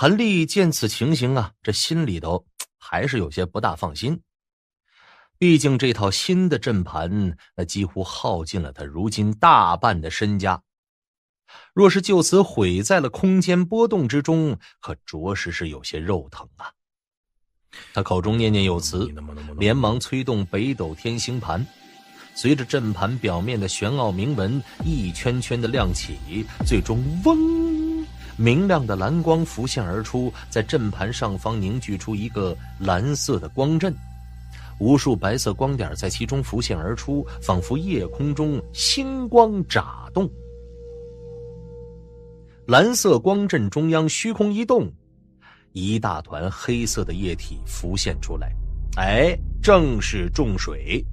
韩立见此情形啊，这心里头还是有些不大放心。毕竟这套新的阵盘，那几乎耗尽了他如今大半的身家。若是就此毁在了空间波动之中，可着实是有些肉疼啊。他口中念念有词，连忙催动北斗天星盘，随着阵盘表面的玄奥铭文一圈圈的亮起，最终嗡。明亮的蓝光浮现而出，在阵盘上方凝聚出一个蓝色的光阵，无数白色光点在其中浮现而出，仿佛夜空中星光眨动。蓝色光阵中央虚空一动，一大团黑色的液体浮现出来，哎，正是重水。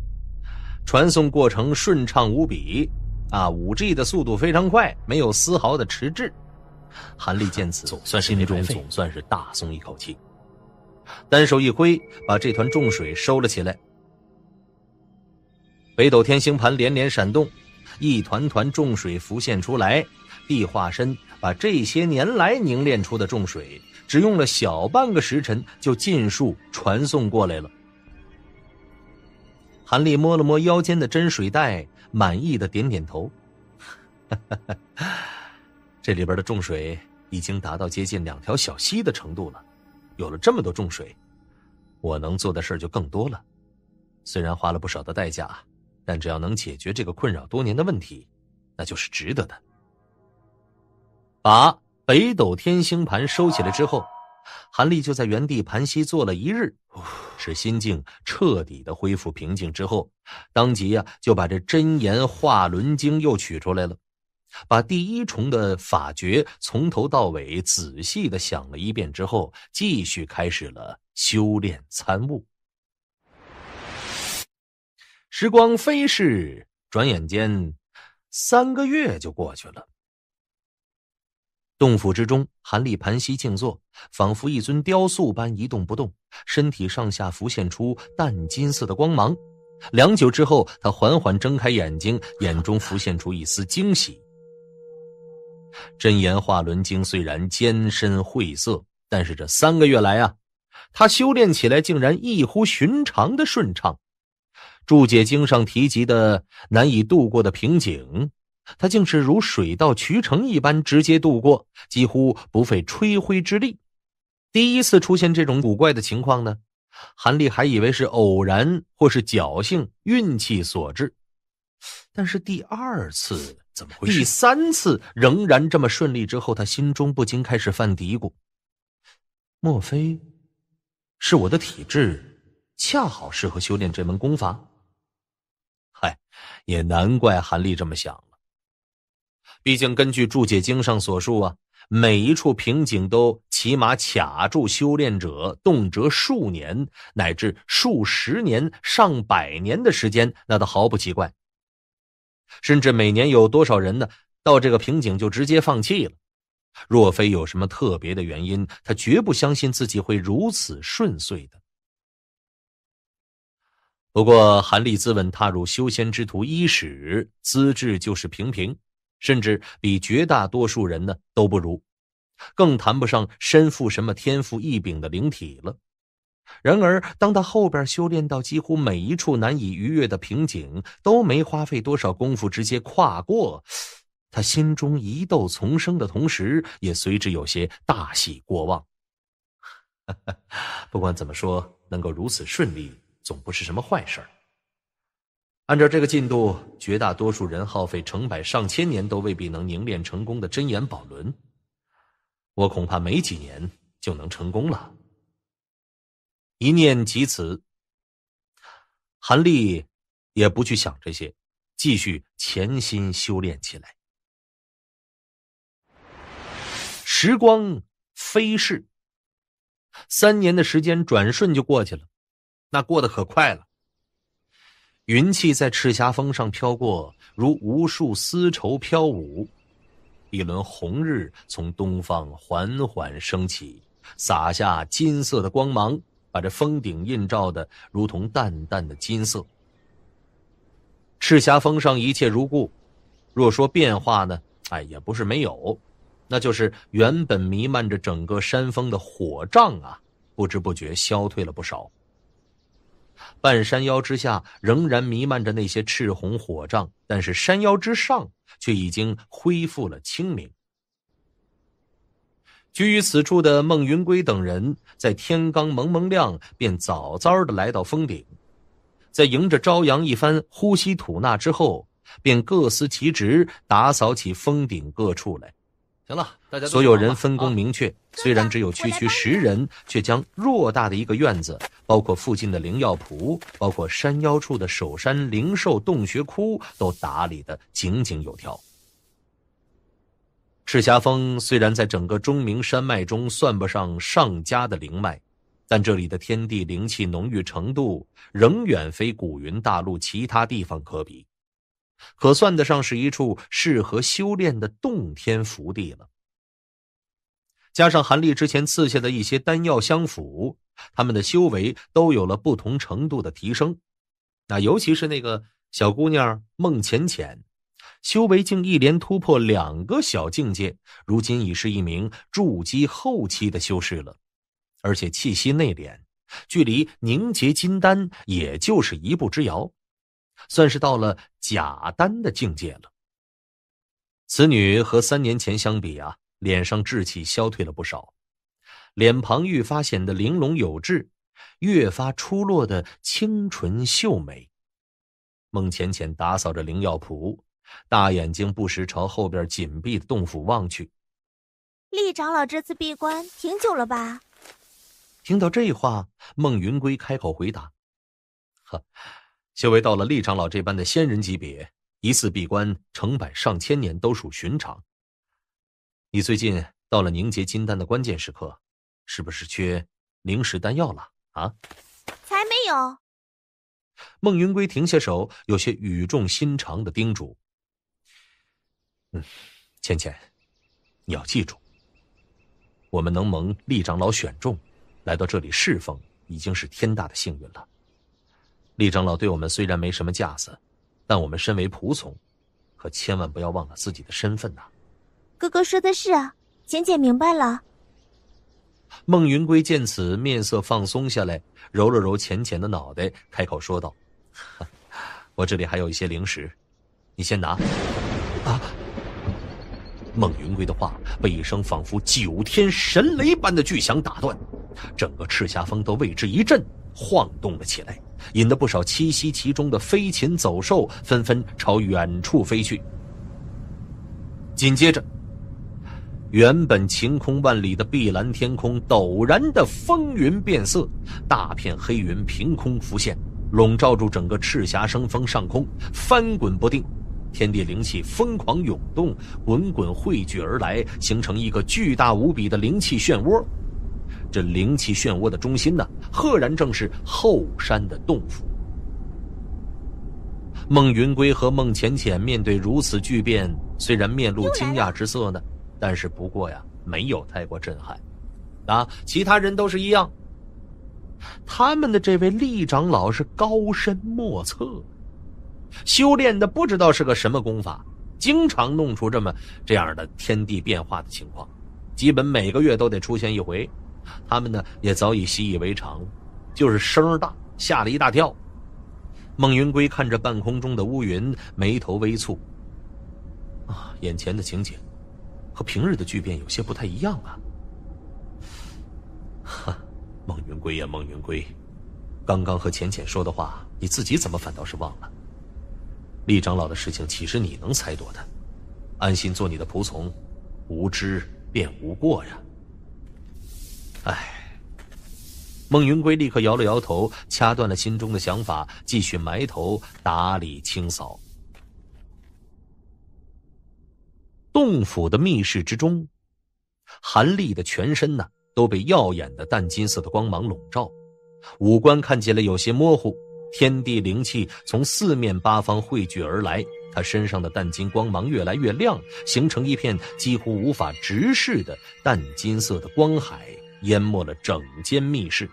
传送过程顺畅无比，啊，五 G 的速度非常快，没有丝毫的迟滞。韩立见此，算是心中总算是大松一口气，单手一挥，把这团重水收了起来。北斗天星盘连连闪动，一团团重水浮现出来，地化身把这些年来凝练出的重水，只用了小半个时辰就尽数传送过来了。韩立摸了摸腰间的真水袋，满意的点点头，哈哈哈。这里边的重水已经达到接近两条小溪的程度了，有了这么多重水，我能做的事就更多了。虽然花了不少的代价，但只要能解决这个困扰多年的问题，那就是值得的。把北斗天星盘收起来之后，韩立就在原地盘膝坐了一日，使心境彻底的恢复平静之后，当即啊就把这真言化轮经又取出来了。把第一重的法诀从头到尾仔细的想了一遍之后，继续开始了修炼参悟。时光飞逝，转眼间三个月就过去了。洞府之中，韩立盘膝静坐，仿佛一尊雕塑般一动不动，身体上下浮现出淡金色的光芒。良久之后，他缓缓睁开眼睛，眼中浮现出一丝惊喜。真言化轮经虽然艰深晦涩，但是这三个月来啊，他修炼起来竟然异乎寻常的顺畅。注解经上提及的难以度过的瓶颈，他竟是如水到渠成一般直接度过，几乎不费吹灰之力。第一次出现这种古怪的情况呢，韩立还以为是偶然或是侥幸运气所致，但是第二次。怎么回事？第三次仍然这么顺利之后，他心中不禁开始犯嘀咕：莫非是我的体质恰好适合修炼这门功法？嗨，也难怪韩立这么想了。毕竟根据注解经上所述啊，每一处瓶颈都起码卡住修炼者动辄数年乃至数十年、上百年的时间，那倒毫不奇怪。甚至每年有多少人呢？到这个瓶颈就直接放弃了。若非有什么特别的原因，他绝不相信自己会如此顺遂的。不过，韩立自问踏入修仙之途伊始，资质就是平平，甚至比绝大多数人呢都不如，更谈不上身负什么天赋异禀的灵体了。然而，当他后边修炼到几乎每一处难以逾越的瓶颈都没花费多少功夫直接跨过，他心中疑窦丛生的同时，也随之有些大喜过望。不管怎么说，能够如此顺利，总不是什么坏事按照这个进度，绝大多数人耗费成百上千年都未必能凝练成功的真眼宝轮，我恐怕没几年就能成功了。一念及此，韩立也不去想这些，继续潜心修炼起来。时光飞逝，三年的时间转瞬就过去了，那过得可快了。云气在赤霞峰上飘过，如无数丝绸飘舞。一轮红日从东方缓缓升起，洒下金色的光芒。把这峰顶映照的如同淡淡的金色。赤霞峰上一切如故，若说变化呢？哎，也不是没有，那就是原本弥漫着整个山峰的火障啊，不知不觉消退了不少。半山腰之下仍然弥漫着那些赤红火障，但是山腰之上却已经恢复了清明。居于此处的孟云归等人，在天刚蒙蒙亮，便早早的来到峰顶，在迎着朝阳一番呼吸吐纳之后，便各司其职，打扫起峰顶各处来。行了，大家所有人分工明确，虽然只有区区十人，却将偌大的一个院子，包括附近的灵药圃，包括山腰处的首山灵兽洞穴窟，都打理的井井有条。赤霞峰虽然在整个钟鸣山脉中算不上上佳的灵脉，但这里的天地灵气浓郁程度，仍远非古云大陆其他地方可比，可算得上是一处适合修炼的洞天福地了。加上韩立之前赐下的一些丹药相辅，他们的修为都有了不同程度的提升。那尤其是那个小姑娘孟浅浅。修为竟一连突破两个小境界，如今已是一名筑基后期的修士了，而且气息内敛，距离凝结金丹也就是一步之遥，算是到了假丹的境界了。此女和三年前相比啊，脸上稚气消退了不少，脸庞愈发显得玲珑有致，越发出落的清纯秀美。孟浅浅打扫着灵药圃。大眼睛不时朝后边紧闭的洞府望去。厉长老这次闭关挺久了吧？听到这话，孟云归开口回答：“呵，修为到了厉长老这般的仙人级别，一次闭关成百上千年都属寻常。你最近到了凝结金丹的关键时刻，是不是缺灵石丹药了啊？”“才没有。”孟云归停下手，有些语重心长的叮嘱。嗯，浅浅，你要记住，我们能蒙厉长老选中，来到这里侍奉，已经是天大的幸运了。厉长老对我们虽然没什么架子，但我们身为仆从，可千万不要忘了自己的身份呐。哥哥说的是啊，浅浅明白了。孟云归见此，面色放松下来，揉了揉浅浅的脑袋，开口说道：“ 我这里还有一些零食，你先拿。”啊。孟云归的话被一声仿佛九天神雷般的巨响打断，整个赤霞峰都为之一震，晃动了起来，引得不少栖息其中的飞禽走兽纷纷朝远处飞去。紧接着，原本晴空万里的碧蓝天空陡然的风云变色，大片黑云凭空浮现，笼罩住整个赤霞生峰上空，翻滚不定。天地灵气疯狂涌动，滚滚汇聚而来，形成一个巨大无比的灵气漩涡。这灵气漩涡的中心呢，赫然正是后山的洞府。孟云归和孟浅浅面对如此巨变，虽然面露惊讶之色呢，但是不过呀，没有太过震撼。啊，其他人都是一样。他们的这位厉长老是高深莫测。修炼的不知道是个什么功法，经常弄出这么这样的天地变化的情况，基本每个月都得出现一回。他们呢也早已习以为常，就是声儿大吓了一大跳。孟云归看着半空中的乌云，眉头微蹙。啊，眼前的情景和平日的巨变有些不太一样啊。哈，孟云归呀，孟云归，刚刚和浅浅说的话，你自己怎么反倒是忘了？厉长老的事情，岂是你能猜度的？安心做你的仆从，无知便无过呀。唉，孟云归立刻摇了摇头，掐断了心中的想法，继续埋头打理清扫。洞府的密室之中，韩立的全身呢都被耀眼的淡金色的光芒笼罩，五官看起来有些模糊。天地灵气从四面八方汇聚而来，他身上的淡金光芒越来越亮，形成一片几乎无法直视的淡金色的光海，淹没了整间密室。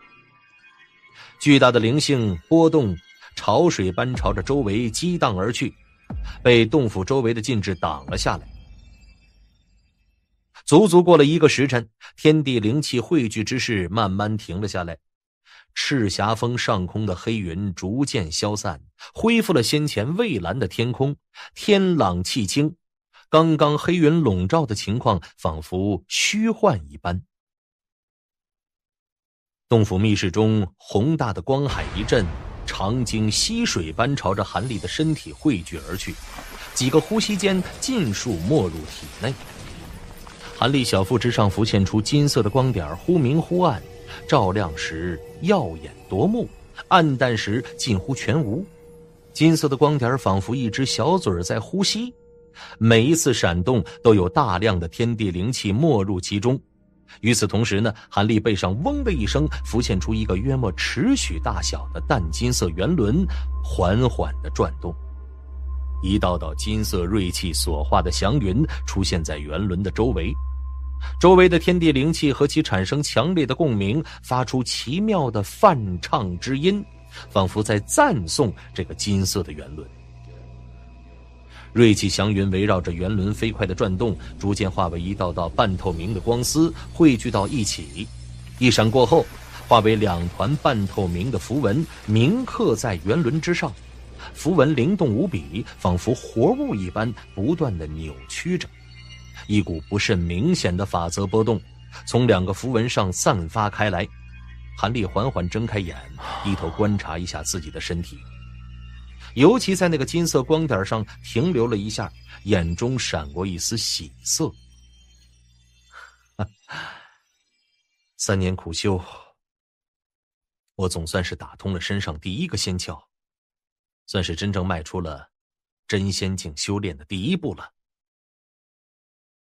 巨大的灵性波动，潮水般朝着周围激荡而去，被洞府周围的禁制挡了下来。足足过了一个时辰，天地灵气汇聚之势慢慢停了下来。赤霞峰上空的黑云逐渐消散，恢复了先前蔚蓝的天空，天朗气清。刚刚黑云笼罩的情况仿佛虚幻一般。洞府密室中，宏大的光海一震，长鲸溪水般朝着韩立的身体汇聚而去，几个呼吸间尽数没入体内。韩立小腹之上浮现出金色的光点，忽明忽暗。照亮时耀眼夺目，暗淡时近乎全无。金色的光点仿佛一只小嘴在呼吸，每一次闪动都有大量的天地灵气没入其中。与此同时呢，韩立背上嗡的一声浮现出一个约莫尺许大小的淡金色圆轮，缓缓的转动，一道道金色锐气所化的祥云出现在圆轮的周围。周围的天地灵气和其产生强烈的共鸣，发出奇妙的泛唱之音，仿佛在赞颂这个金色的圆轮。瑞气祥云围绕着圆轮飞快的转动，逐渐化为一道道半透明的光丝，汇聚到一起，一闪过后，化为两团半透明的符文，铭刻在圆轮之上。符文灵动无比，仿佛活物一般，不断的扭曲着。一股不甚明显的法则波动，从两个符文上散发开来。韩立缓缓睁开眼，低头观察一下自己的身体，尤其在那个金色光点上停留了一下，眼中闪过一丝喜色。三年苦修，我总算是打通了身上第一个仙窍，算是真正迈出了真仙境修炼的第一步了。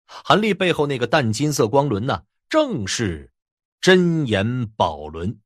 韩立背后那个淡金色光轮呢，正是真言宝轮。